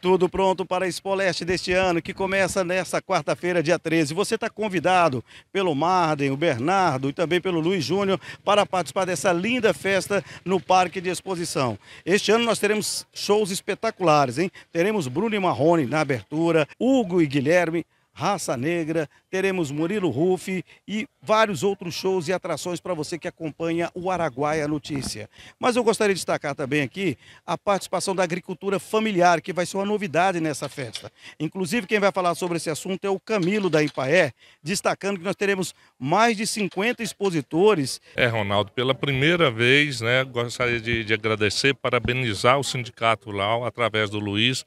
Tudo pronto para a Expo Leste deste ano, que começa nesta quarta-feira, dia 13. Você está convidado pelo Marden, o Bernardo e também pelo Luiz Júnior para participar dessa linda festa no Parque de Exposição. Este ano nós teremos shows espetaculares, hein? Teremos Bruno e Marrone na abertura, Hugo e Guilherme Raça Negra, teremos Murilo Rufi e vários outros shows e atrações para você que acompanha o Araguaia Notícia. Mas eu gostaria de destacar também aqui a participação da agricultura familiar, que vai ser uma novidade nessa festa. Inclusive, quem vai falar sobre esse assunto é o Camilo da Ipaé, destacando que nós teremos mais de 50 expositores. É, Ronaldo, pela primeira vez, né, gostaria de, de agradecer, parabenizar o sindicato lá, através do Luiz,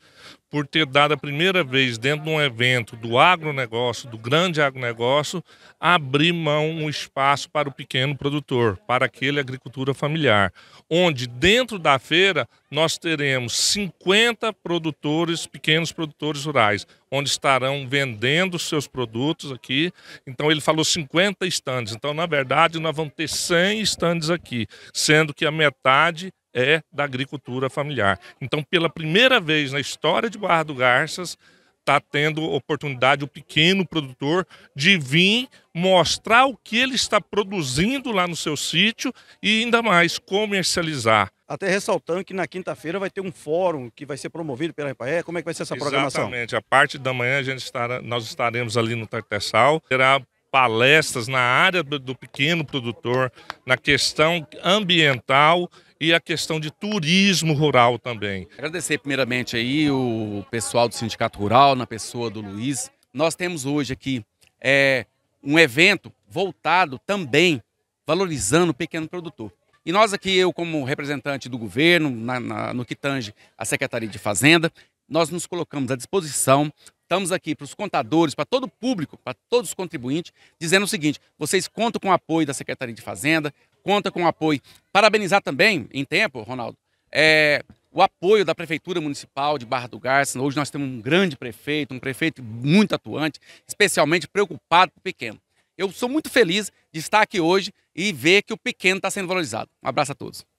por ter dado a primeira vez dentro de um evento do agronegócio, do grande agronegócio, abrir mão um espaço para o pequeno produtor, para aquele agricultura familiar, onde dentro da feira nós teremos 50 produtores, pequenos produtores rurais, onde estarão vendendo seus produtos aqui. Então ele falou 50 estandes. Então na verdade nós vamos ter 100 estandes aqui, sendo que a metade é da agricultura familiar. Então, pela primeira vez na história de Barra do Garças, está tendo oportunidade o pequeno produtor de vir mostrar o que ele está produzindo lá no seu sítio e ainda mais comercializar. Até ressaltando que na quinta-feira vai ter um fórum que vai ser promovido pela EPAE. Como é que vai ser essa programação? Exatamente. A parte da manhã a gente estará, nós estaremos ali no Tartessal. Será palestras na área do pequeno produtor, na questão ambiental e a questão de turismo rural também. Agradecer primeiramente aí o pessoal do Sindicato Rural, na pessoa do Luiz. Nós temos hoje aqui é, um evento voltado também valorizando o pequeno produtor. E nós aqui, eu como representante do governo, na, na, no que tange a Secretaria de Fazenda, nós nos colocamos à disposição, estamos aqui para os contadores, para todo o público, para todos os contribuintes, dizendo o seguinte: vocês contam com o apoio da Secretaria de Fazenda, conta com o apoio. Parabenizar também, em tempo, Ronaldo, é, o apoio da Prefeitura Municipal de Barra do Garça. Hoje nós temos um grande prefeito, um prefeito muito atuante, especialmente preocupado com o pequeno. Eu sou muito feliz de estar aqui hoje e ver que o pequeno está sendo valorizado. Um abraço a todos.